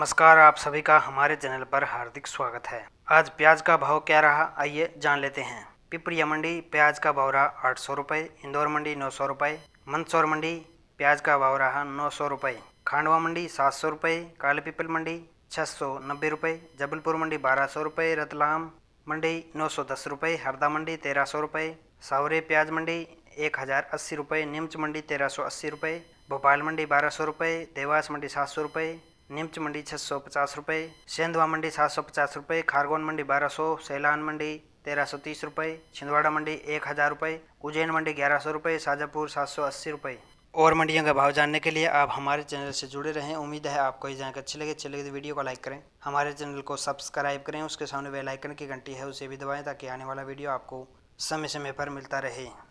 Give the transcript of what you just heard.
नमस्कार आप सभी का हमारे चैनल पर हार्दिक स्वागत है आज प्याज का भाव क्या रहा आइए जान लेते हैं पिपरिया मंडी प्याज का भाव रहा आठ सौ रुपये इंदौर मंडी नौ सौ रुपये मंदसौर मंडी प्याज का भाव रहा नौ सौ रुपये खांडवा मंडी सात सौ रुपये काले पिपल मंडी छः सौ नब्बे रुपये जबलपुर मंडी बारह सौ रुपये रतलाम मंडी नौ सौ दस रुपये हरदा मंडी तेरह सौ रुपये सावरे प्याज मंडी एक हज़ार अस्सी रुपये नीमच मंडी तेरह सौ अस्सी रुपये भोपाल मंडी बारह सौ रुपये देवास मंडी सात सौ रुपये निम्च मंडी छः सौ पचास रुपये सेंधवा मंडी सात सौ पचास रुपये खारगोन मंडी बारह सौ सैलान मंडी तेरह सौ तीस रुपये छिंदवाड़ा मंडी एक हज़ार रुपये उज्जैन मंडी ग्यारह सौ रुपये शाजापुर सात सौ अस्सी रुपये और मंडियों का भाव जानने के लिए आप हमारे चैनल से जुड़े रहें उम्मीद है आपको ये जानकर अच्छी लगे अच्छी लगे तो वीडियो को लाइक करें हमारे चैनल को सब्सक्राइब करें उसके सामने बेल आइकन की घंटी है उसे भी दबाएं ताकि आने वाला वीडियो आपको समय समय पर मिलता रहे